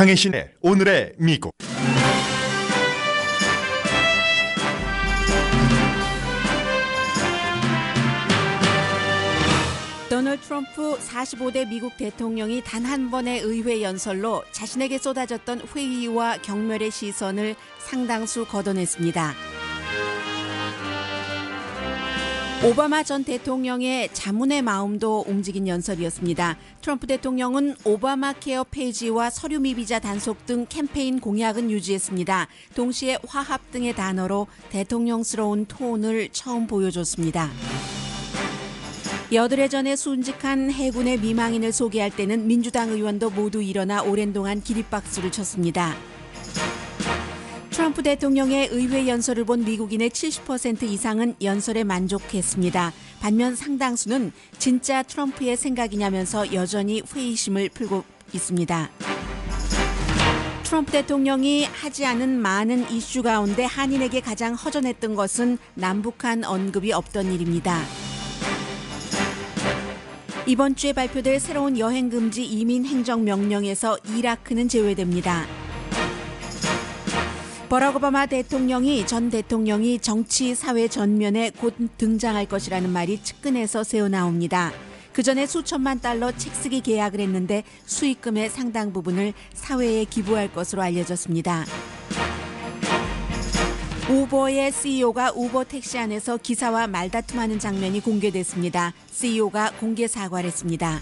강혜신의 오늘의 미국 도널드 트럼프 45대 미국 대통령이 단 한 번의 의회 연설로 자신에게 쏟아졌던 회의와 경멸의 시선을 상당수 걷어냈습니다. 오바마 전 대통령의 자문의 마음도 움직인 연설이었습니다. 트럼프 대통령은 오바마 케어 페이지와 서류 미비자 단속 등 캠페인 공약은 유지했습니다. 동시에 화합 등의 단어로 대통령스러운 톤을 처음 보여줬습니다. 여드레 전에 순직한 해군의 미망인을 소개할 때는 민주당 의원도 모두 일어나 오랜 동안 기립박수를 쳤습니다. 트럼프 대통령의 의회 연설을 본 미국인의 70% 이상은 연설에 만족했습니다. 반면 상당수는 진짜 트럼프의 생각이냐면서 여전히 회의심을 풀고 있습니다. 트럼프 대통령이 하지 않은 많은 이슈 가운데 한인에게 가장 허전했던 것은 남북한 언급이 없던 일입니다. 이번 주에 발표될 새로운 여행 금지 이민 행정 명령에서 이라크는 제외됩니다. 버락 오바마 대통령이 전 대통령이 정치 사회 전면에 곧 등장할 것이라는 말이 측근에서 새어 나옵니다. 그 전에 수천만 달러 책쓰기 계약을 했는데 수익금의 상당 부분을 사회에 기부할 것으로 알려졌습니다. 우버의 CEO가 우버 택시 안에서 기사와 말다툼하는 장면이 공개됐습니다. CEO가 공개 사과를 했습니다.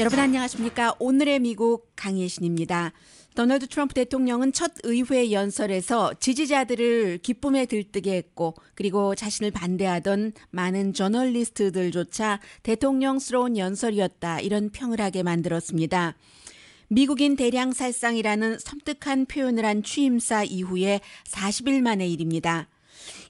여러분 안녕하십니까? 오늘의 미국 강예신입니다. 도널드 트럼프 대통령은 첫 의회 연설에서 지지자들을 기쁨에 들뜨게 했고 그리고 자신을 반대하던 많은 저널리스트들조차 대통령스러운 연설이었다 이런 평을 하게 만들었습니다. 미국인 대량 살상이라는 섬뜩한 표현을 한 취임사 이후에 40일 만의 일입니다.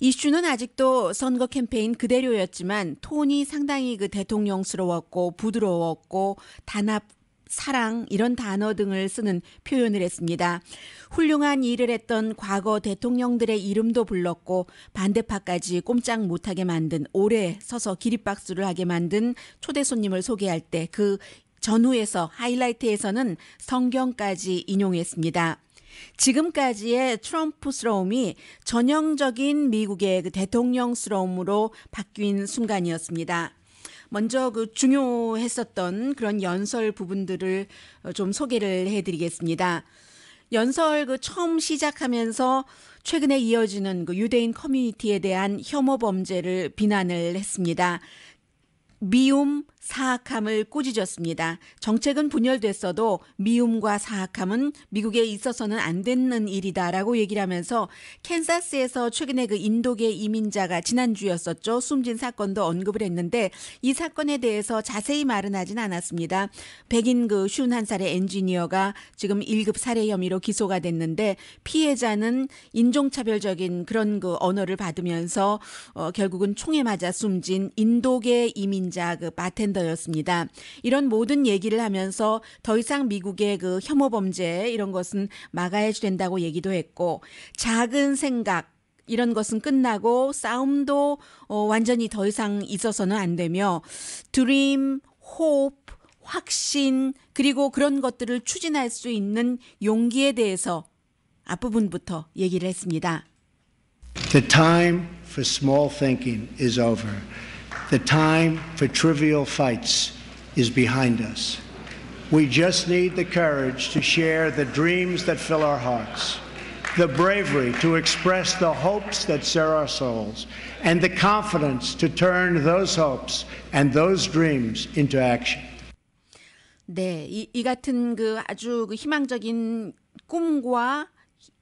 이슈는 아직도 선거 캠페인 그대로였지만 톤이 상당히 그 대통령스러웠고 부드러웠고 단합 사랑 이런 단어 등을 쓰는 표현을 했습니다. 훌륭한 일을 했던 과거 대통령들의 이름도 불렀고 반대파까지 꼼짝 못하게 만든 오래 서서 기립박수를 하게 만든 초대 손님을 소개할 때 그 전후에서 하이라이트에서는 성경까지 인용했습니다. 지금까지의 트럼프스러움이 전형적인 미국의 그 대통령스러움으로 바뀐 순간이었습니다. 먼저 그 중요했었던 그런 연설 부분들을 어, 좀 소개를 해드리겠습니다. 연설 그 처음 시작하면서 최근에 이어지는 그 유대인 커뮤니티에 대한 혐오 범죄를 비난을 했습니다. 미움, 사악함을 꾸짖었습니다. 정책은 분열됐어도 미움과 사악함은 미국에 있어서는 안 되는 일이다라고 얘기를 하면서 캔사스에서 최근에 그 인도계 이민자가 지난주였었죠. 숨진 사건도 언급을 했는데 이 사건에 대해서 자세히 말은 하진 않았습니다. 백인 그 51살의 엔지니어가 지금 1급 살해 혐의로 기소가 됐는데 피해자는 인종차별적인 그런 그 언어를 받으면서 어, 결국은 총에 맞아 숨진 인도계 이민자 그마테 젠더였습니다. 이런 모든 얘기를 하면서 더 이상 미국의 그 혐오 범죄 이런 것은 막아야 된다고 얘기도 했고 작은 생각 이런 것은 끝나고 싸움도 어, 완전히 더 이상 있어서는 안 되며 드림, 호흡 확신 그리고 그런 것들을 추진할 수 있는 용기에 대해서 앞부분부터 얘기를 했습니다. The time for small thinking is over. The time for trivial fights is behind us. We just need the courage to share the dreams that fill our hearts, the bravery to express the hopes that stir our souls, and the confidence to turn those hopes and those dreams into action. 네, 이, 이 같은 그 아주 그 희망적인 꿈과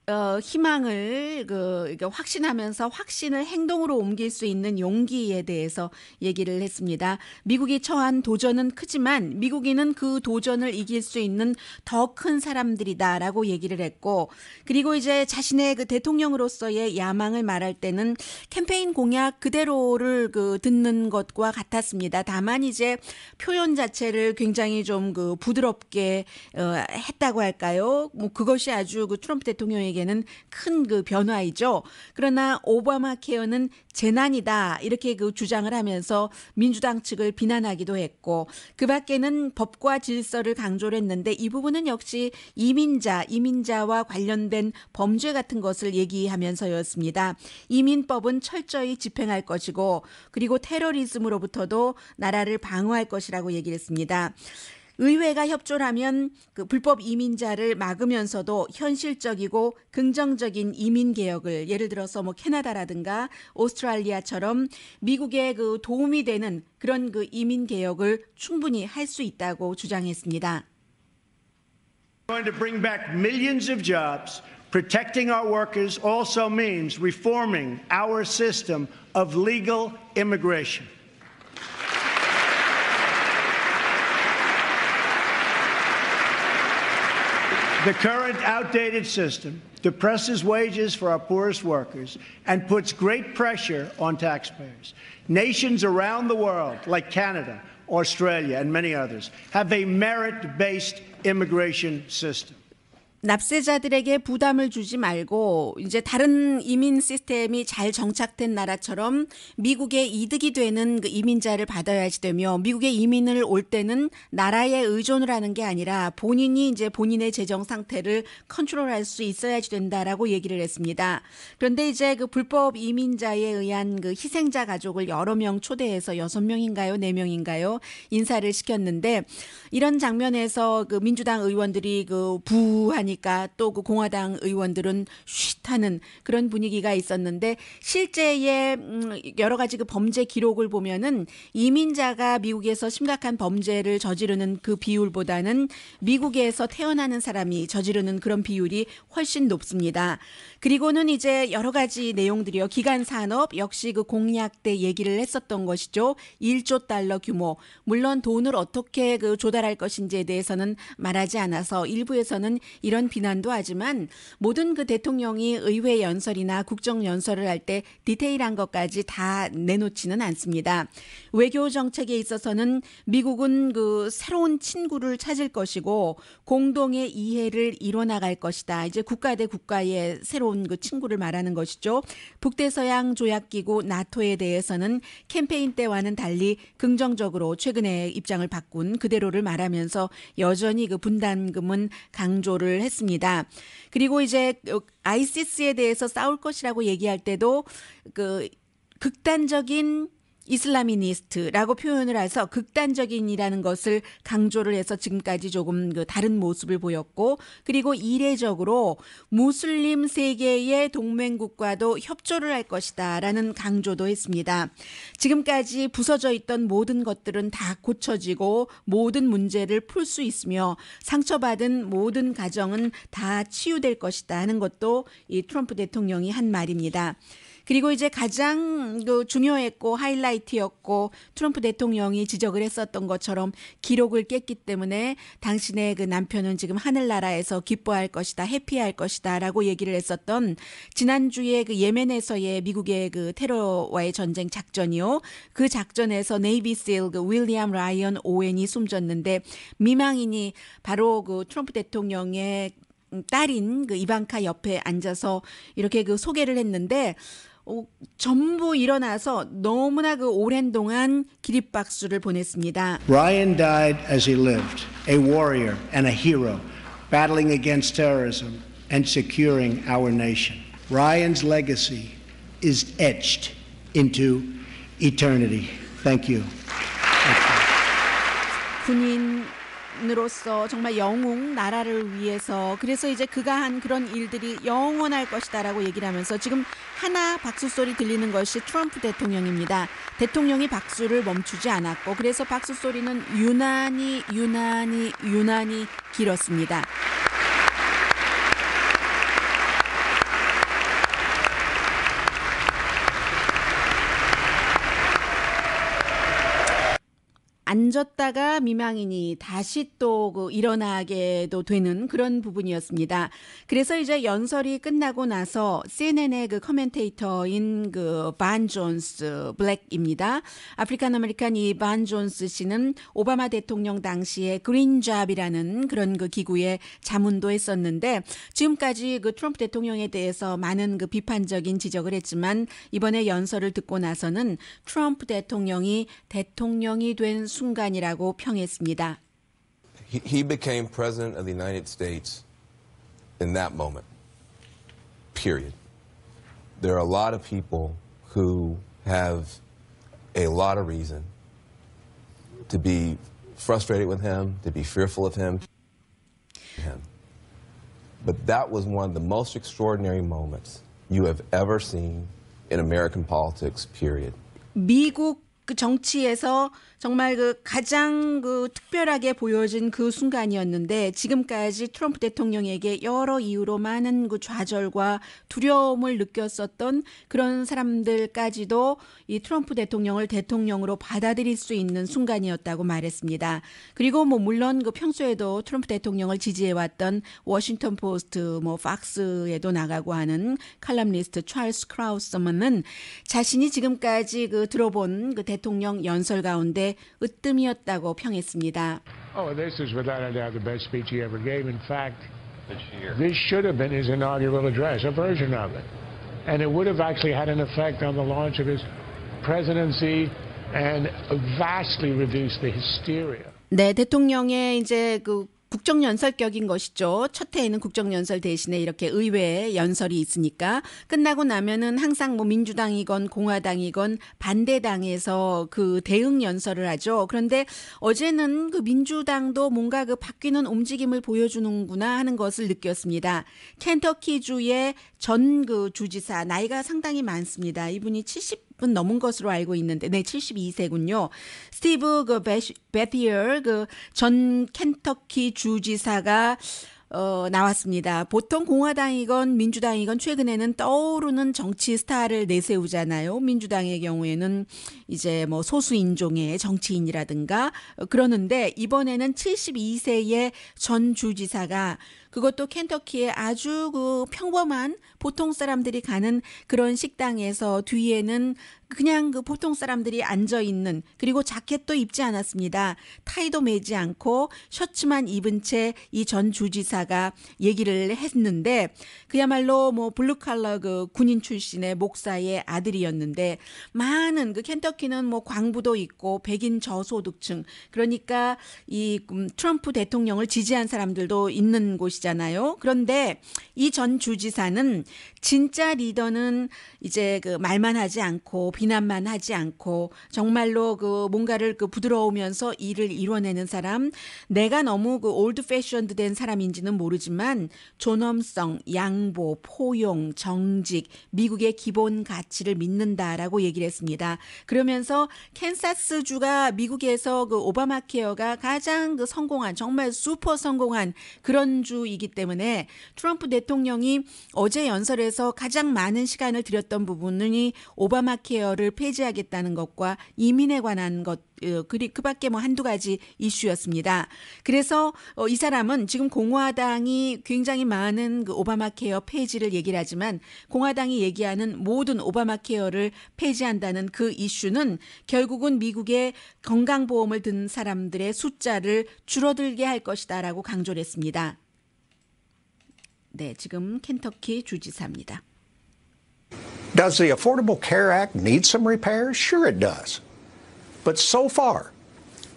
어, 희망을 그 확신하면서 확신을 행동으로 옮길 수 있는 용기에 대해서 얘기를 했습니다. 미국이 처한 도전은 크지만 미국인은 그 도전을 이길 수 있는 더 큰 사람들이다라고 얘기를 했고 그리고 이제 자신의 그 대통령으로서의 야망을 말할 때는 캠페인 공약 그대로를 그 듣는 것과 같았습니다. 다만 이제 표현 자체를 굉장히 좀 그 부드럽게 어, 했다고 할까요? 뭐 그것이 아주 그 트럼프 대통령에게 사람들에게는 큰 그 변화이죠. 그러나 오바마 케어는 재난이다 이렇게 그 주장을 하면서 민주당 측을 비난하기도 했고 그 밖에는 법과 질서를 강조를 했는데 이 부분은 역시 이민자, 이민자와 관련된 범죄 같은 것을 얘기하면서였습니다. 이민법은 철저히 집행할 것이고 그리고 테러리즘으로부터도 나라를 방어할 것이라고 얘기 했습니다. 의회가 협조를 하면 그 불법 이민자를 막으면서도 현실적이고 긍정적인 이민 개혁을 예를 들어서 뭐 캐나다라든가 오스트랄리아처럼 미국에 그 도움이 되는 그런 그 이민 개혁을 충분히 할 수 있다고 주장했습니다. going to bring back millions of jobs. Protecting our workers also means reforming our system of legal immigration. The current outdated system depresses wages for our poorest workers and puts great pressure on taxpayers. Nations around the world, like Canada, Australia, and many others, have a merit based immigration system. 납세자들에게 부담을 주지 말고 이제 다른 이민 시스템이 잘 정착된 나라처럼 미국에 이득이 되는 그 이민자를 받아야지 되며 미국의 이민을 올 때는 나라에 의존을 하는 게 아니라 본인이 이제 본인의 재정 상태를 컨트롤할 수 있어야지 된다라고 얘기를 했습니다. 그런데 이제 그 불법 이민자에 의한 그 희생자 가족을 여러 명 초대해서 여섯 명인가요, 네 명인가요 인사를 시켰는데 이런 장면에서 그 민주당 의원들이 그 부한 하 보니까 또그 공화당 의원들은 쉿하는 그런 분위기가 있었는데 실제의 음, 여러 가지 그 범죄 기록을 보면은 이민자가 미국에서 심각한 범죄를 저지르는 그 비율보다는 미국에서 태어나는 사람이 저지르는 그런 비율이 훨씬 높습니다. 그리고는 이제 여러 가지 내용들이요. 기간 산업 역시 그 공약 때 얘기를 했었던 것이죠. 1조 달러 규모. 물론 돈을 어떻게 그 조달할 것인지에 대해서는 말하지 않아서 일부에서는 이런 이런 비난도 하지만 모든 그 대통령이 의회 연설이나 국정 연설을 할 때 디테일한 것까지 다 내놓지는 않습니다. 외교 정책에 있어서는 미국은 그 새로운 친구를 찾을 것이고 공동의 이해를 이뤄나갈 것이다. 이제 국가 대 국가의 새로운 그 친구를 말하는 것이죠. 북대서양 조약기구 나토에 대해서는 캠페인 때와는 달리 긍정적으로 최근에 입장을 바꾼 그대로를 말하면서 여전히 그 분담금은 강조를 했습니다. 그리고 이제 아이시스에 대해서 싸울 것이라고 얘기할 때도 그 극단적인 이슬라미니스트라고 표현을 해서 극단적인이라는 것을 강조를 해서 지금까지 조금 그 다른 모습을 보였고 그리고 이례적으로 무슬림 세계의 동맹국과도 협조를 할 것이다라는 강조도 했습니다. 지금까지 부서져 있던 모든 것들은 다 고쳐지고 모든 문제를 풀 수 있으며 상처받은 모든 가정은 다 치유될 것이다 하는 것도 이 트럼프 대통령이 한 말입니다. 그리고 이제 가장 중요했고 하이라이트였고 트럼프 대통령이 지적을 했었던 것처럼 기록을 깼기 때문에 당신의 그 남편은 지금 하늘나라에서 기뻐할 것이다, 해피할 것이다라고 얘기를 했었던 지난주에 그 예멘에서의 미국의 그 테러와의 전쟁 작전이요. 그 작전에서 네이비 실그 윌리엄 라이언 오웬이 숨졌는데 미망인이 바로 그 트럼프 대통령의 딸인 그 이방카 옆에 앉아서 이렇게 그 소개를 했는데 어, 전부 일어나서 너무나 그 오랜 동안 기립박수를 보냈습니다. Ryan died as he lived, a warrior and a hero, battling against terrorism and securing our nation. Ryan's legacy is etched into eternity. Thank you. Thank you. 군인 으로서 정말 영웅 나라를 위해서 그래서 이제 그가 한 그런 일들이 영원할 것이다라고 얘기를 하면서 지금 하나 박수 소리 들리는 것이 트럼프 대통령입니다. 대통령이 박수를 멈추지 않았고 그래서 박수 소리는 유난히 유난히 유난히 길었습니다. 앉았다가 미망인이 다시 또그 일어나게도 되는 그런 부분이었습니다. 그래서 이제 연설이 끝나고 나서 CNN의 그 커멘테이터인 그 반 존스 블랙입니다. 아프리칸 아메리칸 이 반 존스 씨는 오바마 대통령 당시에 그린잡이라는 그런 그 기구에 자문도 했었는데 지금까지 그 트럼프 대통령에 대해서 많은 그 비판적인 지적을 했지만 이번에 연설을 듣고 나서는 트럼프 대통령이 대통령이 된 순간이라고 평했습니다. He became president of the United States in that moment. Period. There are a lot of people who have a lot of reason to be frustrated with him, to be fearful of him. him. But that was one of the most extraordinary moments you have ever seen in American politics, period. 미국 정치에서 정말 그 가장 그 특별하게 보여진 그 순간이었는데 지금까지 트럼프 대통령에게 여러 이유로 많은 그 좌절과 두려움을 느꼈었던 그런 사람들까지도 이 트럼프 대통령을 대통령으로 받아들일 수 있는 순간이었다고 말했습니다. 그리고 뭐 물론 그 평소에도 트럼프 대통령을 지지해왔던 워싱턴 포스트, 뭐 팍스에도 나가고 하는 칼럼니스트 찰스 크라우스먼은 자신이 지금까지 그 들어본 그 대통령 연설 가운데 대해 으뜸이었다고 평했습니다. Oh, this is without a doubt the best speech he ever gave. In fact, this should have been his inaugural address, a version of it. And it would have actually had an effect on the launch of his presidency and vastly reduced the hysteria. 네, 대통령의 이제 그 국정연설격인 것이죠. 첫 해에는 국정연설 대신에 이렇게 의회에 연설이 있으니까 끝나고 나면은 항상 뭐 민주당이건 공화당이건 반대당에서 그 대응 연설을 하죠. 그런데 어제는 그 민주당도 뭔가 그 바뀌는 움직임을 보여주는구나 하는 것을 느꼈습니다. 켄터키주의 전 그 주지사 나이가 상당히 많습니다. 이분이 70 70분 넘은 것으로 알고 있는데, 네, 72세군요. 스티브 그 베시, 베티얼 그전 켄터키 주지사가 어, 나왔습니다. 보통 공화당이건 민주당이건 최근에는 떠오르는 정치 스타를 내세우잖아요. 민주당의 경우에는 이제 뭐 소수인종의 정치인이라든가 어, 그러는데 이번에는 72세의 전 주지사가 그것도 켄터키의 아주 그 평범한 보통 사람들이 가는 그런 식당에서 뒤에는 그냥 그 보통 사람들이 앉아 있는 그리고 자켓도 입지 않았습니다. 타이도 매지 않고 셔츠만 입은 채 이 전 주지사가 얘기를 했는데 그야말로 뭐 블루칼러 그 군인 출신의 목사의 아들이었는데 많은 그 켄터키는 뭐 광부도 있고 백인 저소득층 그러니까 이 음, 트럼프 대통령을 지지한 사람들도 있는 곳이잖아요. 그런데 이 전 주지사는 진짜 리더는 이제 그 말만 하지 않고 비난만 하지 않고 정말로 그 뭔가를 그 부드러우면서 일을 이뤄내는 사람 내가 너무 그 올드 패션드 된 사람인지는 모르지만 존엄성, 양보, 포용, 정직, 미국의 기본 가치를 믿는다라고 얘기를 했습니다. 그러면서 캔사스 주가 미국에서 그 오바마 케어가 가장 그 성공한 정말 슈퍼 성공한 그런 주이기 때문에 트럼프 대통령이 어제 연설에 정부서 가장 많은 시간을 들였던 부분이 오바마 케어를 폐지하겠다는 것과 이민에 관한 것 어, 그리 그밖에 뭐 한두 가지 이슈였습니다. 그래서 어, 이 사람은 지금 공화당이 굉장히 많은 그 오바마 케어 폐지를 얘기를 하지만 공화당이 얘기하는 모든 오바마 케어를 폐지한다는 그 이슈는 결국은 미국의 건강보험을 든 사람들의 숫자를 줄어들게 할 것이다라고 강조를 했습니다. 네, 지금 켄터키 주지사입니다. Does the Affordable Care Act need some repairs? Sure it does. But so far,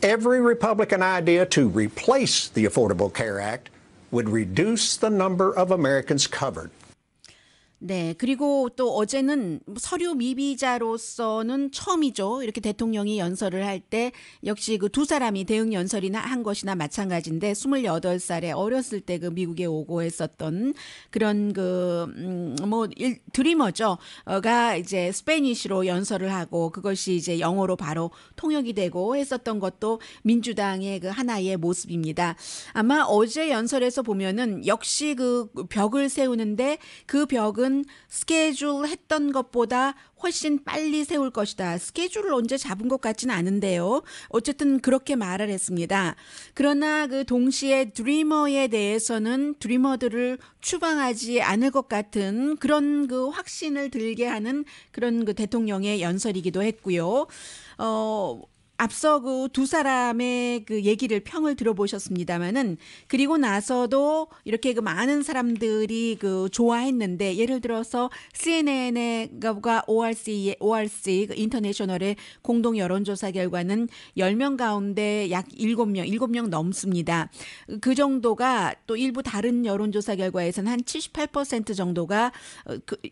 every Republican idea to replace the Affordable Care Act would reduce the number of Americans covered. 네. 그리고 또 어제는 뭐 서류 미비자로서는 처음이죠. 이렇게 대통령이 연설을 할 때 역시 그 두 사람이 대응 연설이나 한 것이나 마찬가지인데 28살에 어렸을 때 그 미국에 오고 했었던 그런 그뭐 음, 뭐 드리머죠. 어가 이제 스페니쉬로 연설을 하고 그것이 이제 영어로 바로 통역이 되고 했었던 것도 민주당의 그 하나의 모습입니다. 아마 어제 연설에서 보면은 역시 그 벽을 세우는데 그 벽은 예전 스케줄 했던 것보다 훨씬 빨리 세울 것이다. 스케줄을 언제 잡은 것 같지는 않은데요. 어쨌든 그렇게 말을 했습니다. 그러나 그 동시에 드리머에 대해서는 드리머들을 추방하지 않을 것 같은 그런 그 확신을 들게 하는 그런 그 대통령의 연설이기도 했고요. 어, 앞서 그 두 사람의 그 얘기를 평을 들어보셨습니다마는 그리고 나서도 이렇게 그 많은 사람들이 그 좋아했는데 예를 들어서 CNN과 ORC, ORC 그 인터내셔널의 공동 여론조사 결과는 10명 가운데 약 7명, 7명 넘습니다. 그 정도가 또 일부 다른 여론조사 결과에서는 한 78% 정도가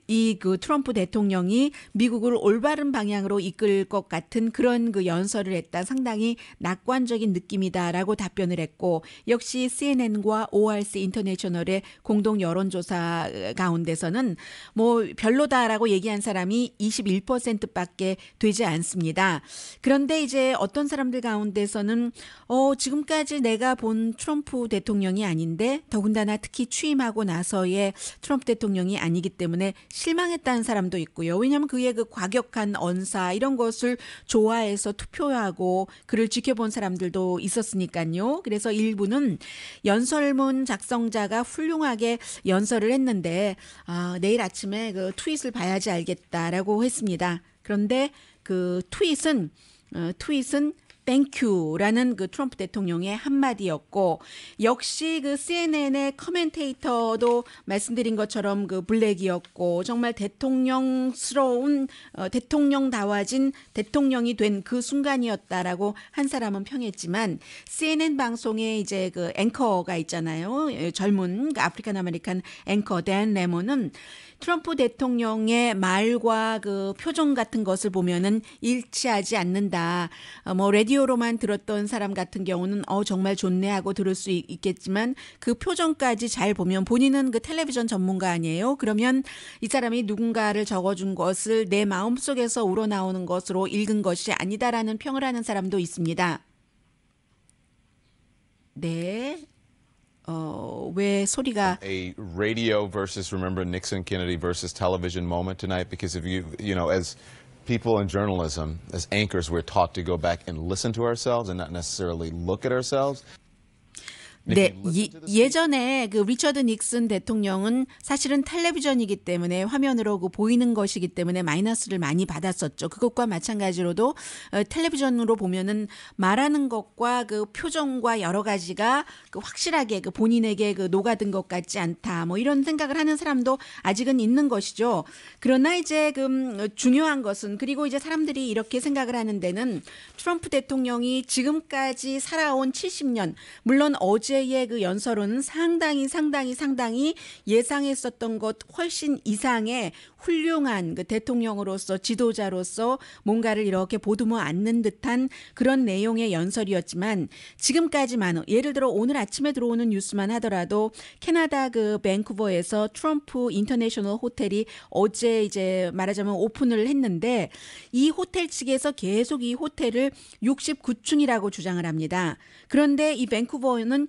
이그 그 트럼프 대통령이 미국을 올바른 방향으로 이끌 것 같은 그런 그 연설을 했다. 상당히 낙관적인 느낌이다라고 답변을 했고 역시 CNN과 ORC 인터내셔널의 공동 여론조사 가운데서는 뭐 별로다라고 얘기한 사람이 21%밖에 되지 않습니다. 그런데 이제 어떤 사람들 가운데서는 어 지금까지 내가 본 트럼프 대통령이 아닌데 더군다나 특히 취임하고 나서의 트럼프 대통령이 아니기 때문에 실망했다는 사람도 있고요. 왜냐하면 그의 그 과격한 언사 이런 것을 좋아해서 투표하 하고 그를 지켜본 사람들도 있었으니까요. 그래서 일부는 연설문 작성자가 훌륭하게 연설을 했는데 아, 내일 아침에 그 트윗을 봐야지 알겠다라고 했습니다. 그런데 그 트윗은 어, 트윗은 땡큐라는 그 트럼프 대통령의 한마디였고 역시 그 CNN의 커멘테이터도 말씀드린 것처럼 그 블랙이었고 정말 대통령스러운 어, 대통령다워진 대통령이 된 그 순간이었다라고 한 사람은 평했지만 CNN 방송에 이제 그 앵커가 있잖아요. 예, 젊은 그 아프리카 아메리칸 앵커 댄 레몬은 트럼프 대통령의 말과 그 표정 같은 것을 보면은 일치하지 않는다. 어, 뭐 라디오로만 들었던 사람 같은 경우는 어 정말 좋네 하고 들을 수 있겠지만 그 표정까지 잘 보면 본인은 그 텔레비전 전문가 아니에요. 그러면 이 사람이 누군가를 적어준 것을 내 마음 속에서 우러나오는 것으로 읽은 것이 아니다라는 평을 하는 사람도 있습니다. 네. 소리가 oh, a radio versus remember Nixon Kennedy versus television moment tonight because if you you know as people in journalism as anchors we're taught to go back and listen to ourselves and not necessarily look at ourselves 네, 네 예, 전에그 리처드 닉슨 대통령은 사실은 텔레비전이기 때문에 화면으로 그 보이는 것이기 때문에 마이너스를 많이 받았었죠. 그것과 마찬가지로도 어, 텔레비전으로 보면은 말하는 것과 그 표정과 여러 가지가 그 확실하게 그 본인에게 그 녹아든 것 같지 않다. 뭐 이런 생각을 하는 사람도 아직은 있는 것이죠. 그러나 이제 그 음, 중요한 것은 그리고 이제 사람들이 이렇게 생각을 하는 데는 트럼프 대통령이 지금까지 살아온 70년 물론 어제 어제의 그 연설은 상당히 상당히 상당히 예상했었던 것 훨씬 이상의 훌륭한 그 대통령으로서 지도자로서 뭔가를 이렇게 보듬어 안는 듯한 그런 내용의 연설이었지만 지금까지만 예를 들어 오늘 아침에 들어오는 뉴스만 하더라도 캐나다 그 밴쿠버에서 트럼프 인터내셔널 호텔이 어제 이제 말하자면 오픈을 했는데 이 호텔 측에서 계속 이 호텔을 69층이라고 주장을 합니다. 그런데 이 밴쿠버는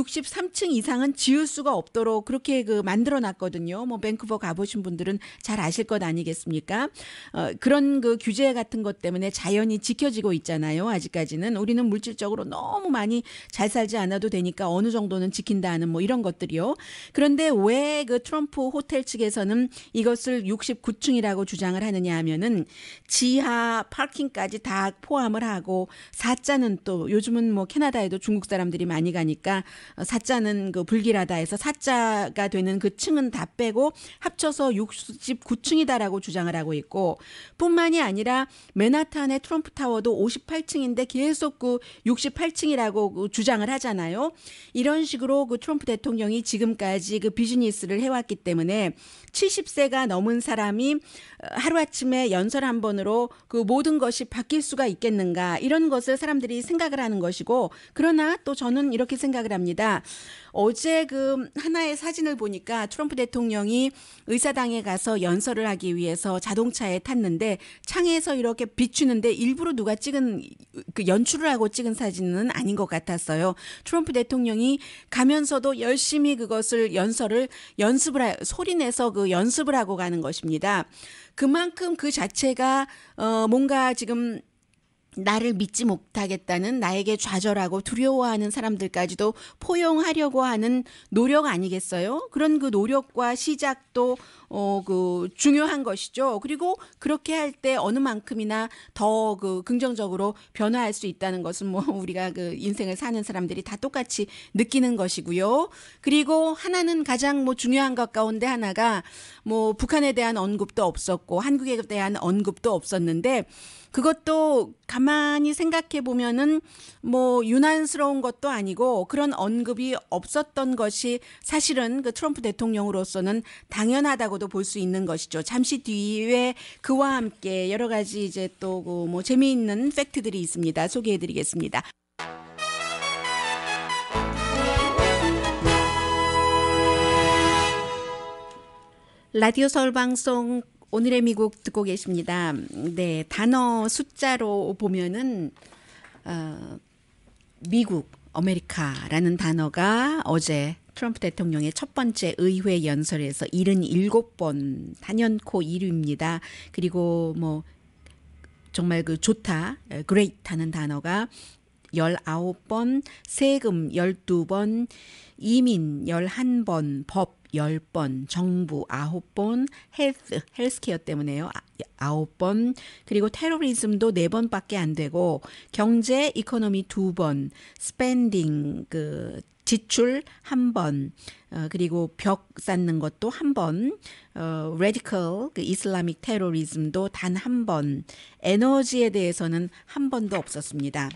63층 이상은 지을 수가 없도록 그렇게 그 만들어 놨거든요. 뭐 밴쿠버 가보신 분들은 잘 아실 것 아니겠습니까? 어, 그런 그 규제 같은 것 때문에 자연이 지켜지고 있잖아요. 아직까지는 우리는 물질적으로 너무 많이 잘 살지 않아도 되니까 어느 정도는 지킨다는 뭐 이런 것들이요. 그런데 왜 그 트럼프 호텔 측에서는 이것을 69층이라고 주장을 하느냐 하면은 지하 파킹까지 다 포함을 하고 사자는 또 요즘은 뭐 캐나다에도 중국 사람들이 많이 가니까 어, 사자는 그 불길하다 해서 사자가 되는 그 층은 다 빼고 합쳐서 69층이다라고 주장을 하고 있고 뿐만이 아니라 맨하탄의 트럼프 타워도 58층인데 계속 그 68층이라고 그 주장을 하잖아요. 이런 식으로 그 트럼프 대통령이 지금까지 그 비즈니스를 해왔기 때문에 70세가 넘은 사람이 어, 하루아침에 연설 한 번으로 그 모든 것이 바뀔 수가 있겠는가 이런 것을 사람들이 생각을 하는 것이고 그러나 또 저는 이렇게 생각을 합니다. 있습니다. 어제 그 하나의 사진을 보니까 트럼프 대통령이 의사당에 가서 연설을 하기 위해서 자동차에 탔는데 창에서 이렇게 비추는데 일부러 누가 찍은 그 연출을 하고 찍은 사진은 아닌 것 같았어요. 트럼프 대통령이 가면서도 열심히 그것을 연설을 연습을 하, 소리 내서 그 연습을 하고 가는 것입니다. 그만큼 그 자체가 어 뭔가 지금 나를 믿지 못하겠다는 나에게 좌절하고 두려워하는 사람들까지도 포용하려고 하는 노력 아니겠어요? 그런 그 노력과 시작도 어 그 중요한 것이죠. 그리고 그렇게 할 때 어느 만큼이나 더 그 긍정적으로 변화할 수 있다는 것은 뭐 우리가 그 인생을 사는 사람들이 다 똑같이 느끼는 것이고요. 그리고 하나는 가장 뭐 중요한 것 가운데 하나가 뭐 북한에 대한 언급도 없었고 한국에 대한 언급도 없었는데 그것도 가만히 생각해 보면은 뭐 유난스러운 것도 아니고 그런 언급이 없었던 것이 사실은 그 트럼프 대통령으로서는 당연하다고도 볼 수 있는 것이죠. 잠시 뒤에 그와 함께 여러 가지 이제 또뭐 그 재미있는 팩트들이 있습니다. 소개해 드리겠습니다. 라디오 서울 방송 오늘의 미국 듣고 계십니다. 네, 단어 숫자로 보면은 어, 미국, 아메리카라는 단어가 어제 트럼프 대통령의 첫 번째 의회 연설에서 77번 단연코 1위입니다. 그리고 뭐 정말 그 좋다, great 하는 단어가 19번, 세금 12번, 이민 11번, 법 10번, 정부 9번, 헬스, 헬스케어 때문에요. 9번, 아, 그리고 테러리즘도 4번밖에 안 되고, 경제, 이코노미 2번, 스펜딩, 그, 지출 한 번, 어, 그리고 벽 쌓는 것도 한 번, 어, radical, 그 이슬라믹 테러리즘도 단 한 번, 에너지에 대해서는 한 번도 없었습니다.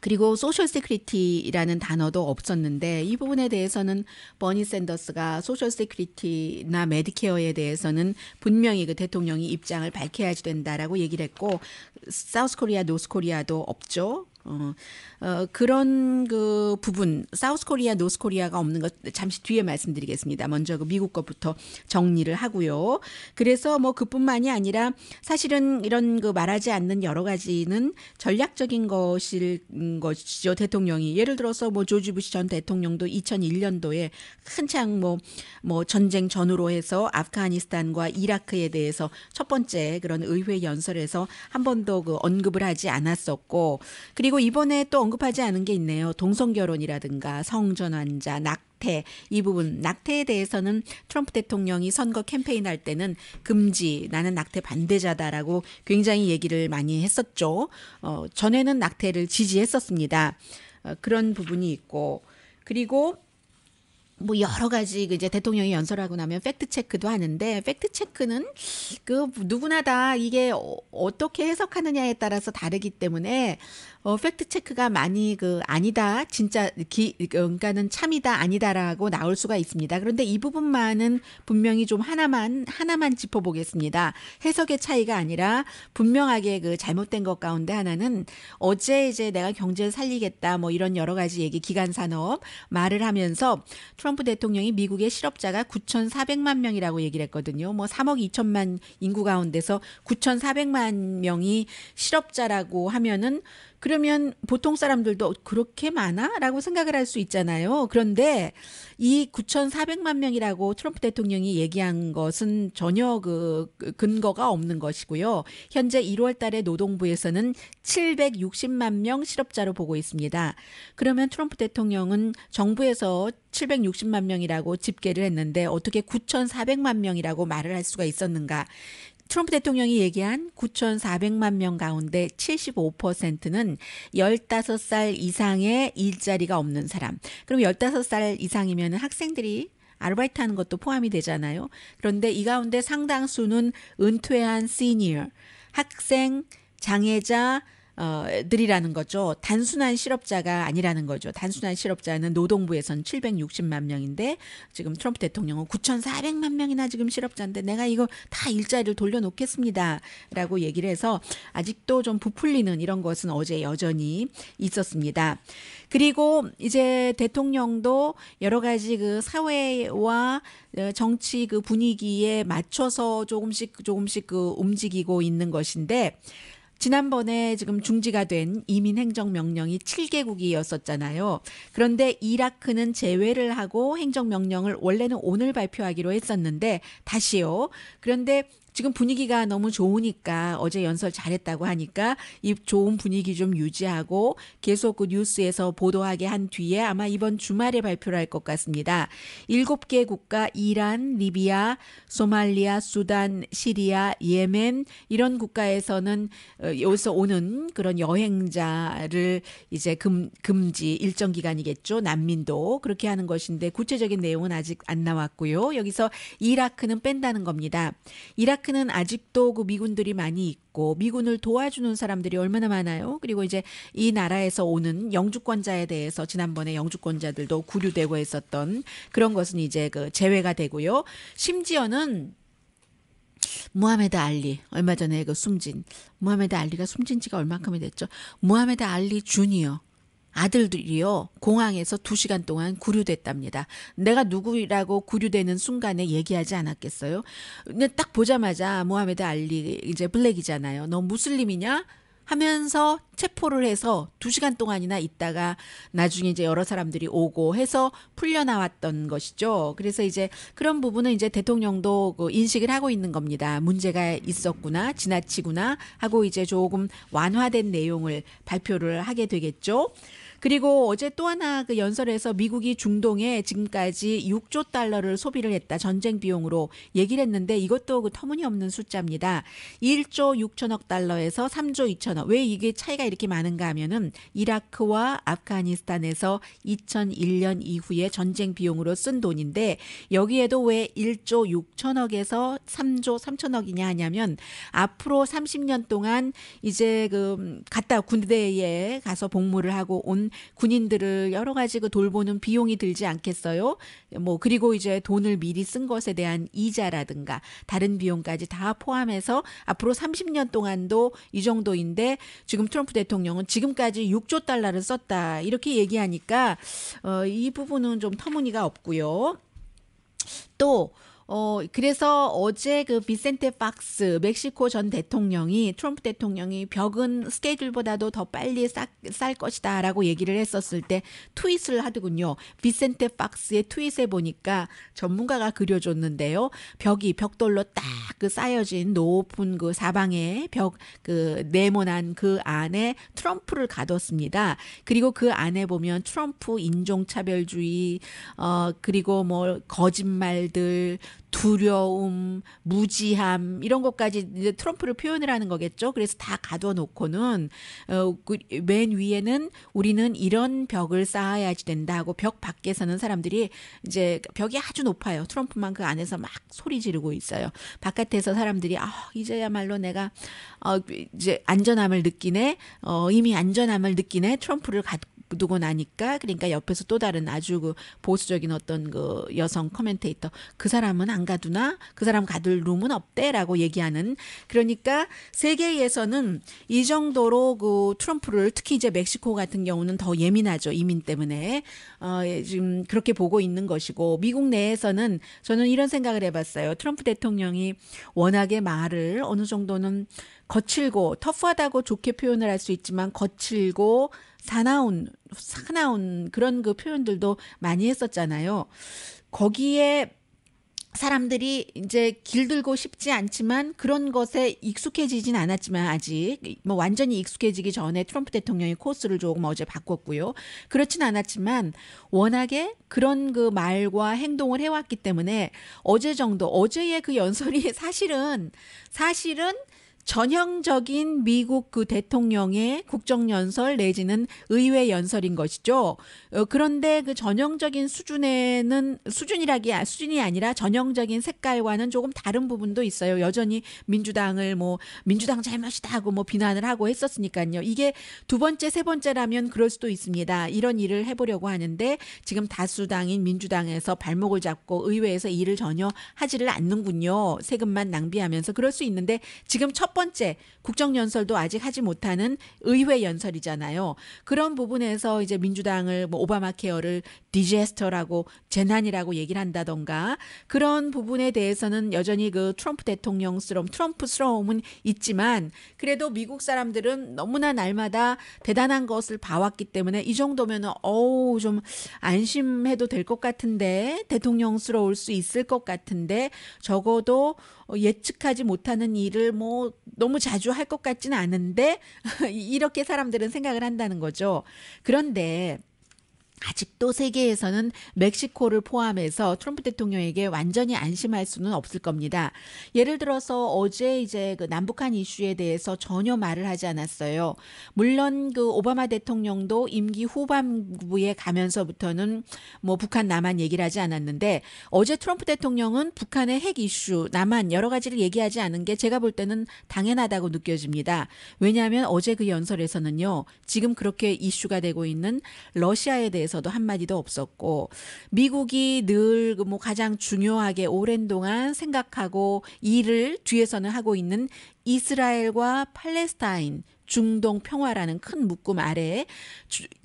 그리고 소셜 시크리티라는 단어도 없었는데 이 부분에 대해서는 버니 샌더스가 소셜 시크리티나 메디케어에 대해서는 분명히 그 대통령이 입장을 밝혀야지 된다라고 얘기를 했고 사우스 코리아, 노스 코리아도 없죠. 어, 어, 그런 그 부분 사우스 코리아, 노스 코리아가 없는 것 잠시 뒤에 말씀드리겠습니다. 먼저 그 미국 것부터 정리를 하고요. 그래서 뭐 그뿐만이 아니라 사실은 이런 그 말하지 않는 여러 가지는 전략적인 것일 음, 것이죠. 대통령이 예를 들어서 뭐 조지 부시 전 대통령도 2001년도에 한창 뭐뭐 뭐 전쟁 전후로 해서 아프가니스탄과 이라크에 대해서 첫 번째 그런 의회 연설에서 한 번도 그 언급을 하지 않았었고 그리고 그리고 이번에 또 언급하지 않은 게 있네요. 동성 결혼이라든가 성전환자, 낙태 이 부분 낙태에 대해서는 트럼프 대통령이 선거 캠페인 할 때는 금지 나는 낙태 반대자다라고 굉장히 얘기를 많이 했었죠. 어, 전에는 낙태를 지지했었습니다. 어, 그런 부분이 있고 그리고 뭐 여러 가지 그 이제 대통령이 연설하고 나면 팩트 체크도 하는데 팩트 체크는 그 누구나 다 이게 어, 어떻게 해석하느냐에 따라서 다르기 때문에 어, 팩트 체크가 많이 그 아니다, 진짜 기, 어, 그러니까는 참이다, 아니다라고 나올 수가 있습니다. 그런데 이 부분만은 분명히 좀 하나만 하나만 짚어보겠습니다. 해석의 차이가 아니라 분명하게 그 잘못된 것 가운데 하나는 어제 이제 내가 경제를 살리겠다 뭐 이런 여러 가지 얘기 기간 산업 말을 하면서 트럼프 대통령이 미국의 실업자가 9,400만 명이라고 얘기를 했거든요. 뭐 3억 2천만 인구 가운데서 9,400만 명이 실업자라고 하면은 그러면 보통 사람들도 그렇게 많아? 라고 생각을 할 수 있잖아요. 그런데 이 9,400만 명이라고 트럼프 대통령이 얘기한 것은 전혀 그, 그 근거가 없는 것이고요. 현재 1월 달에 노동부에서는 760만 명 실업자로 보고 있습니다. 그러면 트럼프 대통령은 정부에서 760만 명이라고 집계를 했는데 어떻게 9,400만 명이라고 말을 할 수가 있었는가? 트럼프 대통령이 얘기한 9,400만 명 가운데 75%는 15살 이상의 일자리가 없는 사람. 그럼 15살 이상이면 학생들이 아르바이트 하는 것도 포함이 되잖아요. 그런데 이 가운데 상당수는 은퇴한 시니어, 학생, 장애자, 어, 들이라는 거죠. 단순한 실업자가 아니라는 거죠. 단순한 실업자는 노동부에선 760만 명인데 지금 트럼프 대통령은 9,400만 명이나 지금 실업자인데 내가 이거 다 일자리를 돌려놓겠습니다라고 얘기를 해서 아직도 좀 부풀리는 이런 것은 어제 여전히 있었습니다. 그리고 이제 대통령도 여러 가지 그 사회와 어, 정치 그 분위기에 맞춰서 조금씩 조금씩 그 움직이고 있는 것인데 지난번에 지금 중지가 된 이민 행정 명령이 7개국이었었잖아요. 그런데 이라크는 제외를 하고 행정 명령을 원래는 오늘 발표하기로 했었는데 다시요. 그런데 지금 분위기가 너무 좋으니까 어제 연설 잘했다고 하니까 이 좋은 분위기 좀 유지하고 계속 그 뉴스에서 보도하게 한 뒤에 아마 이번 주말에 발표를 할 것 같습니다. 일곱 개 국가 이란, 리비아, 소말리아, 수단, 시리아, 예멘 이런 국가에서는 어, 여기서 오는 그런 여행자를 이제 금, 금지 일정 기간이겠죠. 난민도 그렇게 하는 것인데 구체적인 내용은 아직 안 나왔고요. 여기서 이라크는 뺀다는 겁니다. 이라크 이라크는 아직도 그 미군들이 많이 있고 미군을 도와주는 사람들이 얼마나 많아요. 그리고 이제 이 나라에서 오는 영주권자에 대해서 지난번에 영주권자들도 구류되고 했었던 그런 것은 이제 그 제외가 되고요. 심지어는 무하메드 알리 얼마 전에 그 숨진 무하메드 알리가 숨진 지가 얼마큼이 됐죠? 무하메드 알리 주니어 아들들이요 공항에서 두시간 동안 구류됐답니다. 내가 누구라고 구류되는 순간에 얘기하지 않았겠어요? 근데 딱 보자마자 모하메드 알리 이제 블랙이잖아요. 너 무슬림이냐? 하면서 체포를 해서 두시간 동안이나 있다가 나중에 이제 여러 사람들이 오고 해서 풀려나왔던 것이죠. 그래서 이제 그런 부분은 이제 대통령도 그 인식을 하고 있는 겁니다. 문제가 있었구나, 지나치구나 하고 이제 조금 완화된 내용을 발표를 하게 되겠죠. 그리고 어제 또 하나 그 연설에서 미국이 중동에 지금까지 6조 달러를 소비를 했다. 전쟁 비용으로 얘기를 했는데 이것도 그 터무니없는 숫자입니다. 1조 6천억 달러에서 3조 2천억. 왜 이게 차이가 이렇게 많은가 하면은 이라크와 아프가니스탄에서 2001년 이후에 전쟁 비용으로 쓴 돈인데 여기에도 왜 1조 6천억에서 3조 3천억이냐 하냐면 앞으로 30년 동안 이제 그 갔다 군대에 가서 복무를 하고 온 군인들을 여러 가지 그 돌보는 비용이 들지 않겠어요? 뭐 그리고 이제 돈을 미리 쓴 것에 대한 이자라든가 다른 비용까지 다 포함해서 앞으로 30년 동안도 이 정도인데 지금 트럼프 대통령은 지금까지 6조 달러를 썼다 이렇게 얘기하니까 어, 이 부분은 좀 터무니가 없고요. 또 어, 그래서 어제 그 비센테 박스 멕시코 전 대통령이 트럼프 대통령이 벽은 스케줄보다도 더 빨리 쌀 것이다 라고 얘기를 했었을 때 트윗을 하더군요. 비센테 박스의 트윗에 보니까 전문가가 그려줬는데요. 벽이 벽돌로 딱그 쌓여진 높은 그사방에벽그 네모난 그 안에 트럼프를 가뒀습니다. 그리고 그 안에 보면 트럼프 인종차별주의 어 그리고 뭐 거짓말들 두려움, 무지함 이런 것까지 이제 트럼프를 표현을 하는 거겠죠. 그래서 다 가둬놓고는 어, 그, 맨 위에는 우리는 이런 벽을 쌓아야지 된다고 벽 밖에 서는 사람들이 이제 벽이 아주 높아요. 트럼프만 그 안에서 막 소리 지르고 있어요. 바깥에서 사람들이 아 이제야말로 내가 어, 이제 안전함을 느끼네. 어, 이미 안전함을 느끼네. 트럼프를 갖고 누고 나니까 그러니까 옆에서 또 다른 아주 그 보수적인 어떤 그 여성 커멘테이터 그 사람은 안 가두나 그 사람 가둘 룸은 없대라고 얘기하는 그러니까 세계에서는 이 정도로 그 트럼프를 특히 이제 멕시코 같은 경우는 더 예민하죠 이민 때문에 어 예, 지금 그렇게 보고 있는 것이고 미국 내에서는 저는 이런 생각을 해봤어요 트럼프 대통령이 워낙에 말을 어느 정도는 거칠고 터프하다고 좋게 표현을 할 수 있지만 거칠고 사나운 사나운 그런 그 표현들도 많이 했었잖아요. 거기에 사람들이 이제 길들고 싶지 않지만 그런 것에 익숙해지진 않았지만 아직 뭐 완전히 익숙해지기 전에 트럼프 대통령이 코스를 조금 어제 바꿨고요. 그렇진 않았지만 워낙에 그런 그 말과 행동을 해왔기 때문에 어제 정도 어제의 그 연설이 사실은 사실은 전형적인 미국 그 대통령의 국정연설 내지는 의회 연설인 것이죠. 어, 그런데 그 전형적인 수준에는 수준이라기 수준이 아니라 전형적인 색깔과는 조금 다른 부분도 있어요. 여전히 민주당을 뭐 민주당 잘못이다 고뭐 비난을 하고 했었으니까요. 이게 두 번째 세 번째라면 그럴 수도 있습니다. 이런 일을 해보려고 하는데 지금 다수당인 민주당에서 발목을 잡고 의회에서 일을 전혀 하지를 않는군요. 세금만 낭비하면서 그럴 수 있는데 지금 첫 번째 국정연설도 아직 하지 못하는 의회 연설이잖아요. 그런 부분에서 이제 민주당을 뭐 오바마 케어를 디제스터라고 재난이라고 얘기를 한다던가 그런 부분에 대해서는 여전히 그 트럼프 대통령스러움, 트럼프스러움은 있지만 그래도 미국 사람들은 너무나 날마다 대단한 것을 봐왔기 때문에 이 정도면은 어우 좀 안심해도 될 것 같은데 대통령스러울 수 있을 것 같은데 적어도 어, 예측하지 못하는 일을 뭐 너무 자주 할 것 같지는 않은데 이렇게 사람들은 생각을 한다는 거죠. 그런데 아직도 세계에서는 멕시코를 포함해서 트럼프 대통령에게 완전히 안심할 수는 없을 겁니다. 예를 들어서 어제 이제 그 남북한 이슈에 대해서 전혀 말을 하지 않았어요. 물론 그 오바마 대통령도 임기 후반부에 가면서부터는 뭐 북한 남한 얘기를 하지 않았는데 어제 트럼프 대통령은 북한의 핵 이슈, 남한 여러 가지를 얘기하지 않은 게 제가 볼 때는 당연하다고 느껴집니다. 왜냐하면 어제 그 연설에서는요. 지금 그렇게 이슈가 되고 있는 러시아에 대해서 대해서도 한마디도 없었고 미국이 늘뭐 그 가장 중요하게 오랜 동안 생각하고 일을 뒤에서는 하고 있는 이스라엘과 팔레스타인 중동 평화라는 큰 묶음 아래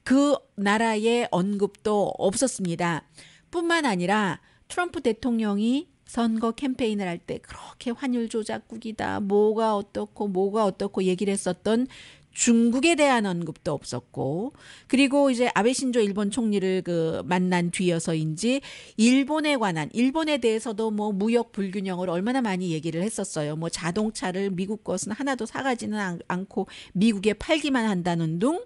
그 나라의 언급도 없었습니다. 뿐만 아니라 트럼프 대통령이 선거 캠페인을 할 때 그렇게 환율 조작국이다, 뭐가 어떻고, 뭐가 어떻고 얘기를 했었던 중국에 대한 언급도 없었고 그리고 이제 아베 신조 일본 총리를 그 만난 뒤여서인지 일본에 관한 일본에 대해서도 뭐 무역 불균형을 얼마나 많이 얘기를 했었어요. 뭐 자동차를 미국 것은 하나도 사가지는 않고 미국에 팔기만 한다는 둥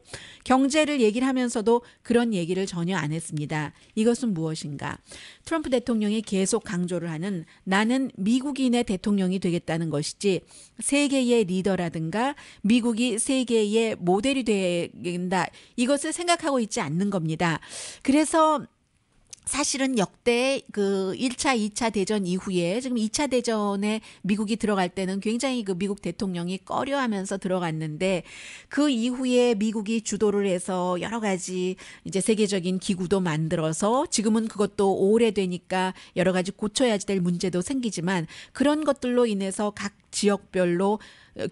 경제를 얘기를 하면서도 그런 얘기를 전혀 안 했습니다. 이것은 무엇인가? 트럼프 대통령이 계속 강조를 하는 나는 미국인의 대통령이 되겠다는 것이지 세계의 리더라든가 미국이 세계 미래의 모델이 된다. 이것을 생각하고 있지 않는 겁니다. 그래서 사실은 역대 그 1차, 2차 대전 이후에 지금 2차 대전에 미국이 들어갈 때는 굉장히 그 미국 대통령이 꺼려 하면서 들어갔는데 그 이후에 미국이 주도를 해서 여러 가지 이제 세계적인 기구도 만들어서 지금은 그것도 오래되니까 여러 가지 고쳐야 될 문제도 생기지만 그런 것들로 인해서 각 지역별로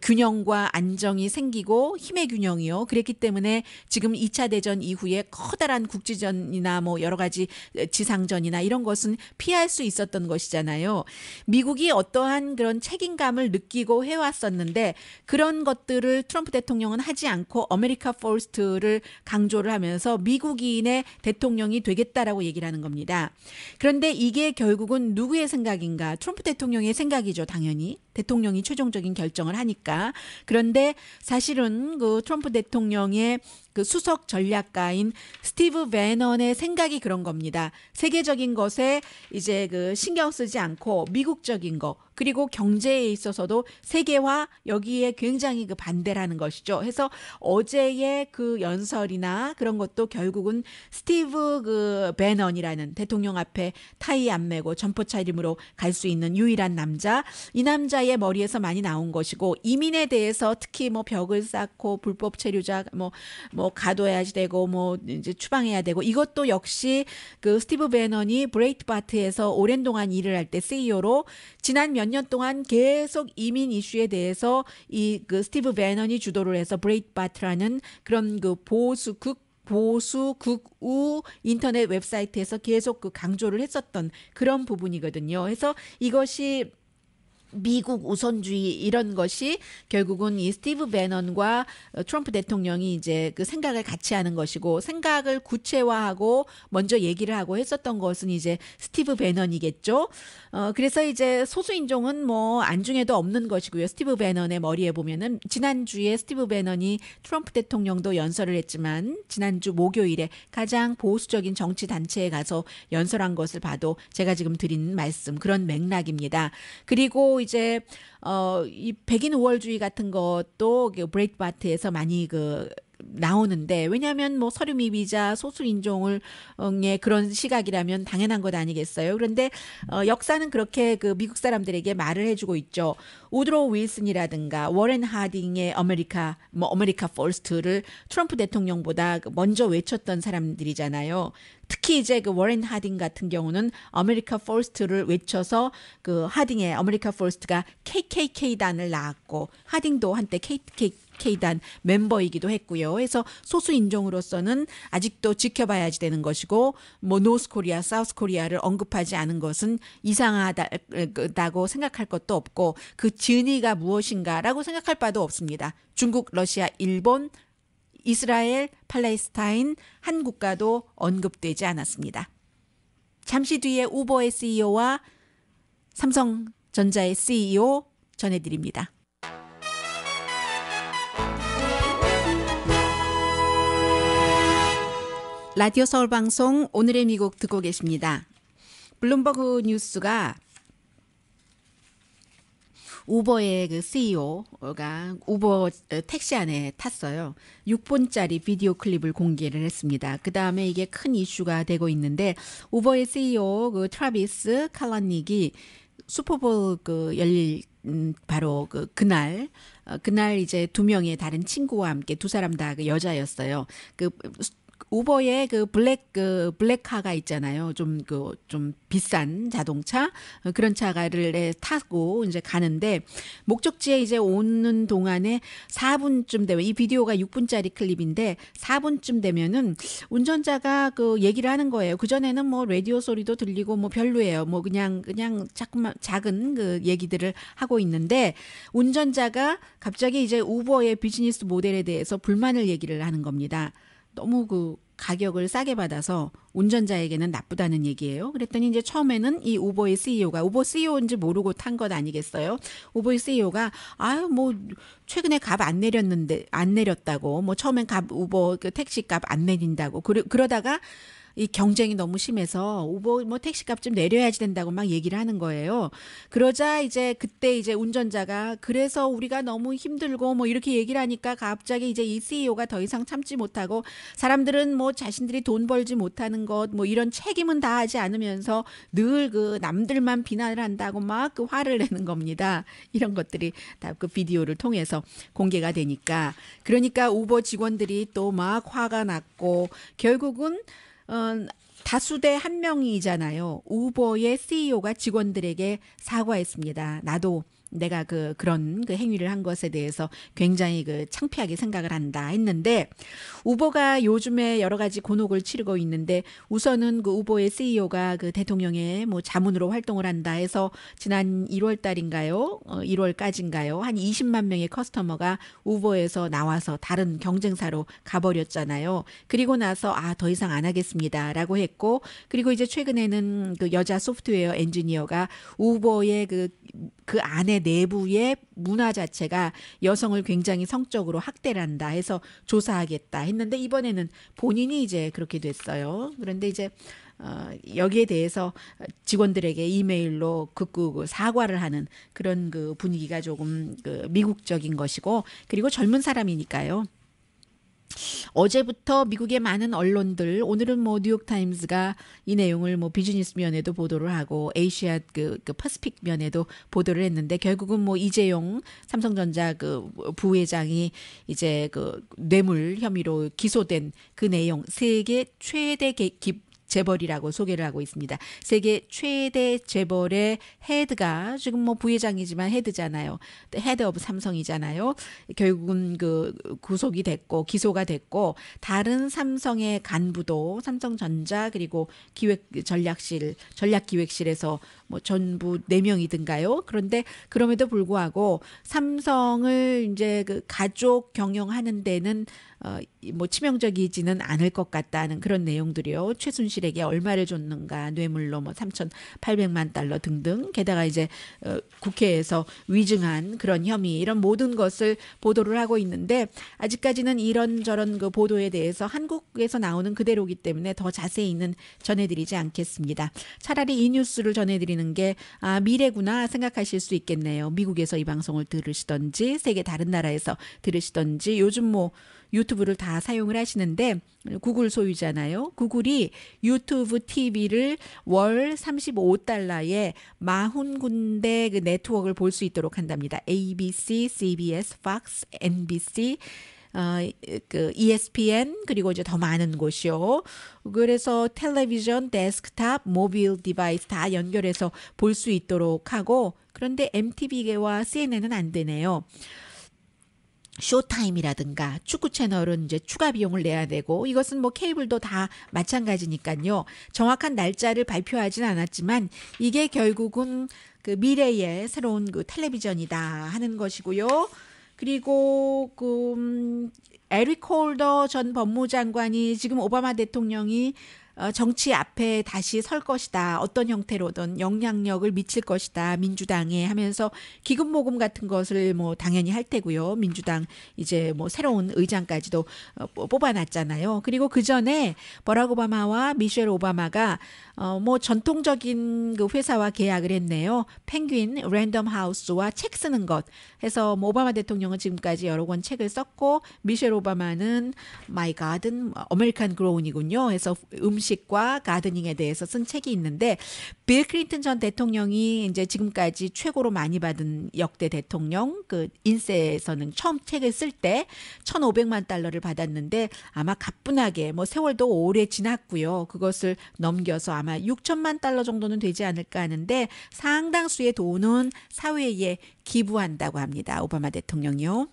균형과 안정이 생기고 힘의 균형이요. 그랬기 때문에 지금 2차 대전 이후에 커다란 국지전이나 뭐 여러 가지 지상전이나 이런 것은 피할 수 있었던 것이잖아요. 미국이 어떠한 그런 책임감을 느끼고 해왔었는데 그런 것들을 트럼프 대통령은 하지 않고 아메리카 포스트를 강조를 하면서 미국인의 대통령이 되겠다라고 얘기를 하는 겁니다. 그런데 이게 결국은 누구의 생각인가? 트럼프 대통령의 생각이죠, 당연히. 대통령이 최종적인 결정을 하니까 그런데 사실은 그 트럼프 대통령의 그 수석 전략가인 스티브 베넌의 생각이 그런 겁니다. 세계적인 것에 이제 그 신경 쓰지 않고 미국적인 거 그리고 경제에 있어서도 세계화 여기에 굉장히 그 반대라는 것이죠. 해서 어제의 그 연설이나 그런 것도 결국은 스티브 그 베넌이라는 대통령 앞에 타이 안 메고 점포차 림으로갈 수 있는 유일한 남자 이 남자의 머리에서 많이 나온 것이고 이민에 대해서 특히 뭐 벽을 쌓고 불법 체류자 뭐뭐 뭐, 뭐뭐 가둬야지 되고 뭐 이제 추방해야 되고 이것도 역시 그 스티브 베너니 브레이트바트에서 오랜 동안 일을 할 때 CEO로 지난 몇 년 동안 계속 이민 이슈에 대해서 이 그 스티브 베너니 주도를 해서 브레이트바트라는 그런 그 보수극 보수 극우 인터넷 웹사이트에서 계속 그 강조를 했었던 그런 부분이거든요. 그래서 이것이 미국 우선주의 이런 것이 결국은 이 스티브 배넌과 어, 트럼프 대통령이 이제 그 생각을 같이 하는 것이고 생각을 구체화하고 먼저 얘기를 하고 했었던 것은 이제 스티브 배넌이겠죠. 어 그래서 이제 소수 인종은 뭐 안중에도 없는 것이고요. 스티브 배넌의 머리에 보면은 지난주에 스티브 배넌이 트럼프 대통령도 연설을 했지만 지난주 목요일에 가장 보수적인 정치 단체에 가서 연설한 것을 봐도 제가 지금 드린 말씀 그런 맥락입니다. 그리고 이제 어이 백인 우월주의 같은 것도 브레이크바트에서 많이 그 나오는데 왜냐하면 뭐 서류 미비자 소수 인종을의 예, 그런 시각이라면 당연한 것 아니겠어요. 그런데 어, 역사는 그렇게 그 미국 사람들에게 말을 해주고 있죠. 우드로 윌슨이라든가 워렌 하딩의 아메리카 뭐 아메리카 퍼스트를 트럼프 대통령보다 그 먼저 외쳤던 사람들이잖아요. 특히 이제 그 워렌 하딩 같은 경우는 아메리카 퍼스트를 외쳐서 그 하딩의 아메리카 퍼스트가 KKK단을 낳았고 하딩도 한때 KKK 케이단 멤버이기도 했고요. 그래서 소수 인종으로서는 아직도 지켜봐야지 되는 것이고 뭐 노스 코리아, 사우스 코리아를 언급하지 않은 것은 이상하다고 생각할 것도 없고 그 진위가 무엇인가라고 생각할 바도 없습니다. 중국, 러시아, 일본, 이스라엘, 팔레스타인, 한국과도 언급되지 않았습니다. 잠시 뒤에 우버의 CEO와 삼성전자의 CEO 전해드립니다. 라디오 서울 방송 오늘의 미국 듣고 계십니다. 블룸버그 뉴스가 우버의 그 CEO가 우버 어, 택시 안에 탔어요. 6분짜리 비디오 클립을 공개를 했습니다. 그 다음에 이게 큰 이슈가 되고 있는데 우버의 CEO 그 트라비스 칼라닉이 슈퍼볼 그 열릴 음, 바로 그 그날 어, 그날 이제 두 명의 다른 친구와 함께 두 사람 다그 여자였어요. 그 우버의 그 블랙 그 블랙카가 있잖아요. 좀 그좀 그좀 비싼 자동차 어, 그런 차가를 타고 이제 가는데 목적지에 이제 오는 동안에 4분쯤 되면 이 비디오가 6분짜리 클립인데 4분쯤 되면은 운전자가 그 얘기를 하는 거예요. 그 전에는 뭐 라디오 소리도 들리고 뭐 별로예요. 뭐 그냥 그냥 자꾸만 작은 그 얘기들을 하고 있는데 운전자가 갑자기 이제 우버의 비즈니스 모델에 대해서 불만을 얘기를 하는 겁니다. 너무 그 가격을 싸게 받아서 운전자에게는 나쁘다는 얘기예요. 그랬더니 이제 처음에는 이 우버의 CEO가 우버 CEO인지 모르고 탄 것 아니겠어요. 우버의 CEO가 아유 뭐 최근에 값 안 내렸는데 안 내렸다고 뭐 처음엔 값 우버 그 택시 값 안 내린다고 그러, 그러다가 이 경쟁이 너무 심해서 뭐, 뭐 택시값 좀 내려야지 된다고 막 얘기를 하는 거예요. 그러자 이제 그때 이제 운전자가 그래서 우리가 너무 힘들고 뭐 이렇게 얘기를 하니까 갑자기 이제 이 CEO가 더 이상 참지 못하고 사람들은 뭐 자신들이 돈 벌지 못하는 것 뭐 이런 책임은 다하지 않으면서 늘 그 남들만 비난을 한다고 막 그 화를 내는 겁니다. 이런 것들이 다 그 비디오를 통해서 공개가 되니까 그러니까 우버 직원들이 또 막 화가 났고 결국은 어, 다수대 한 명이잖아요. 우버의 CEO가 직원들에게 사과했습니다. 나도 내가 그 그런 그 행위를 한 것에 대해서 굉장히 그 창피하게 생각을 한다 했는데 우보가 요즘에 여러 가지 곤혹을 치르고 있는데 우선은 그 우보의 CEO가 그 대통령의 뭐 자문으로 활동을 한다 해서 지난 1월 달인가요? 어, 1월까지인가요? 한 20만 명의 커스터머가 우보에서 나와서 다른 경쟁사로 가버렸잖아요. 그리고 나서 아 더 이상 안 하겠습니다라고 했고 그리고 이제 최근에는 그 여자 소프트웨어 엔지니어가 우보의 그그 그 안에 내부의 문화 자체가 여성을 굉장히 성적으로 학대를 한다 해서 조사하겠다 했는데 이번에는 본인이 이제 그렇게 됐어요. 그런데 이제 어, 여기에 대해서 직원들에게 이메일로 극구 사과를 하는 그런 그 분위기가 조금 그 미국적인 것이고 그리고 젊은 사람이니까요. 어제부터 미국의 많은 언론들 오늘은 뭐 뉴욕 타임스가 이 내용을 뭐 비즈니스 면에도 보도를 하고 에이시아 그, 그 퍼스픽 면에도 보도를 했는데 결국은 뭐 이재용 삼성전자 그 부회장이 이제 그 뇌물 혐의로 기소된 그 내용 세계 최대 기, 재벌이라고 소개를 하고 있습니다. 세계 최대 재벌의 헤드가 지금 뭐 부회장이지만 헤드잖아요. 헤드 오브 삼성이잖아요. 결국은 그 구속이 됐고 기소가 됐고 다른 삼성의 간부도 삼성전자 그리고 기획 전략실 전략기획실에서 뭐 전부 4명이든가요. 그런데 그럼에도 불구하고 삼성을 이제 그 가족 경영하는 데는 어뭐 치명적이지는 않을 것 같다는 그런 내용들이요. 최순실에게 얼마를 줬는가 뇌물로 뭐 3,800만 달러 등등 게다가 이제 어, 국회에서 위증한 그런 혐의 이런 모든 것을 보도를 하고 있는데 아직까지는 이런저런 그 보도에 대해서 한국에서 나오는 그대로기 때문에 더 자세히는 전해드리지 않겠습니다. 차라리 이 뉴스를 전해드리는 말리는게 아, 미래구나 생각하실 수 있겠네요. 미국에서 이 방송을 들으시던지 세계 다른 나라에서 들으시던지 요즘 뭐 유튜브를 다 사용을 하시는데 구글 소유잖아요. 구글이 유튜브 TV를 월 35달러에 40군데 그 네트워크를 볼 수 있도록 한답니다. ABC, CBS, Fox, NBC, 어, 그 ESPN 그리고 이제 더 많은 곳이요. 그래서 텔레비전, 데스크탑, 모빌 디바이스 다 연결해서 볼 수 있도록 하고 그런데 MTV와 CNN은 안 되네요. 쇼타임이라든가 축구 채널은 이제 추가 비용을 내야 되고 이것은 뭐 케이블도 다 마찬가지니까요. 정확한 날짜를 발표하진 않았지만 이게 결국은 그 미래의 새로운 그 텔레비전이다 하는 것이고요. 그리고 그 음, 에릭 홀더 전 법무장관이 지금 오바마 대통령이 어, 정치 앞에 다시 설 것이다. 어떤 형태로든 영향력을 미칠 것이다. 민주당에 하면서 기금 모금 같은 것을 뭐 당연히 할 테고요. 민주당 이제 뭐 새로운 의장까지도 어, 뽑아놨잖아요. 그리고 그 전에 버락 오바마와 미셸 오바마가 어, 뭐 전통적인 그 회사와 계약을 했네요. 펭귄, 랜덤 하우스와 책 쓰는 것 해서 뭐 오바마 대통령은 지금까지 여러 권 책을 썼고 미셸 오바마는 마이 가든, 어메리칸 그로운이군요. 해서 음식과 가드닝에 대해서 쓴 책이 있는데 빌 클린턴 전 대통령이 이제 지금까지 최고로 많이 받은 역대 대통령 그 인세에서는 처음 책을 쓸 때 1,500만 달러를 받았는데 아마 가뿐하게 뭐 세월도 오래 지났고요. 그것을 넘겨서 아마 아마 6천만 달러 정도는 되지 않을까 하는데 상당수의 돈은 사회에 기부한다고 합니다. 오바마 대통령이요.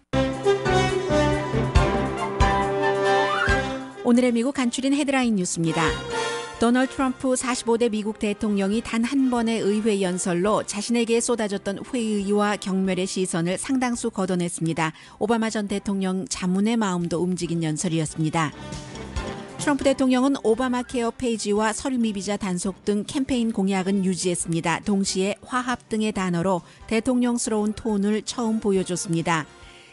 오늘의 미국 간추린 헤드라인 뉴스입니다. 도널드 트럼프 45대 미국 대통령이 단 한 번의 의회 연설로 자신에게 쏟아졌던 회의와 경멸의 시선을 상당수 걷어냈습니다. 오바마 전 대통령 자문의 마음도 움직인 연설이었습니다. 트럼프 대통령은 오바마 케어 페이지와 서류 미 비자 단속 등 캠페인 공약은 유지했습니다. 동시에 화합 등의 단어로 대통령스러운 톤을 처음 보여줬습니다.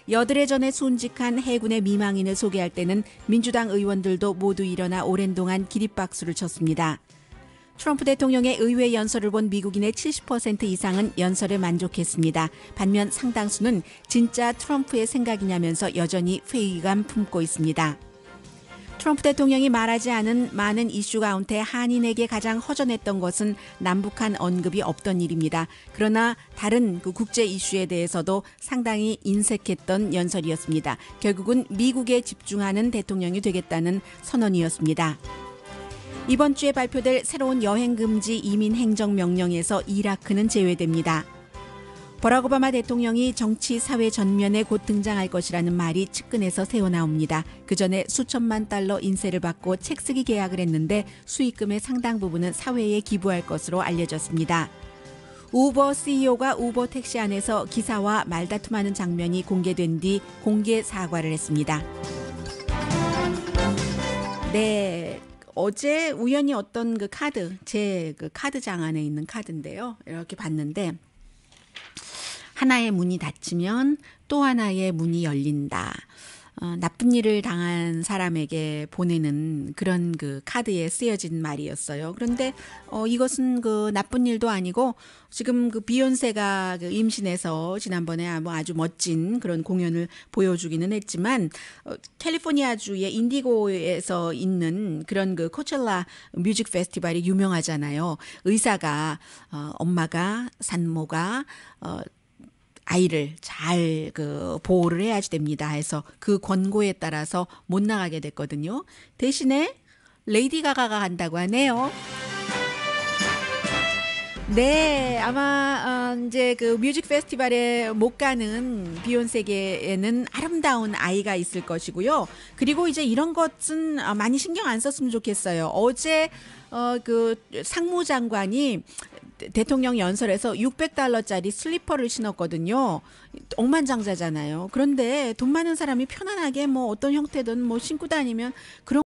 여드레 전에 순직한 해군의 미망인을 소개할 때는 민주당 의원들도 모두 일어나 오랜 동안 기립박수를 쳤습니다. 트럼프 대통령의 의회 연설을 본 미국인의 70% 이상은 연설에 만족했습니다. 반면 상당수는 진짜 트럼프의 생각이냐면서 여전히 회의감 품고 있습니다. 트럼프 대통령이 말하지 않은 많은 이슈 가운데 한인에게 가장 허전했던 것은 남북한 언급이 없던 일입니다. 그러나 다른 그 국제 이슈에 대해서도 상당히 인색했던 연설이었습니다. 결국은 미국에 집중하는 대통령이 되겠다는 선언이었습니다. 이번 주에 발표될 새로운 여행 금지 이민 행정 명령에서 이라크는 제외됩니다. 버락 오바마 대통령이 정치 사회 전면에 곧 등장할 것이라는 말이 측근에서 새어나옵니다. 그 전에 수천만 달러 인세를 받고 책 쓰기 계약을 했는데 수익금의 상당 부분은 사회에 기부할 것으로 알려졌습니다. 우버 CEO가 우버 택시 안에서 기사와 말다툼하는 장면이 공개된 뒤 공개 사과를 했습니다. 네, 어제 우연히 어떤 그 카드, 제 그 카드장 안에 있는 카드인데요. 이렇게 봤는데 하나의 문이 닫히면 또 하나의 문이 열린다. 어, 나쁜 일을 당한 사람에게 보내는 그런 그 카드에 쓰여진 말이었어요. 그런데 어, 이것은 그 나쁜 일도 아니고 지금 그 비욘세가 그 임신해서 지난번에 아, 뭐 아주 멋진 그런 공연을 보여주기는 했지만 어, 캘리포니아 주의 인디고에서 있는 그런 그 코첼라 뮤직 페스티벌이 유명하잖아요. 의사가 어, 엄마가 산모가 어, 아이를 잘 그 보호를 해야지 됩니다. 해서 그 권고에 따라서 못 나가게 됐거든요. 대신에 레이디 가가가 간다고 하네요. 네, 아마 어, 이제 그 뮤직 페스티벌에 못 가는 비욘세계에는 아름다운 아이가 있을 것이고요. 그리고 이제 이런 것은 어, 많이 신경 안 썼으면 좋겠어요. 어제 어, 그 상무장관이 대통령 연설에서 600달러짜리 슬리퍼를 신었거든요. 억만장자잖아요. 그런데 돈 많은 사람이 편안하게 뭐 어떤 형태든 뭐 신고 다니면 그런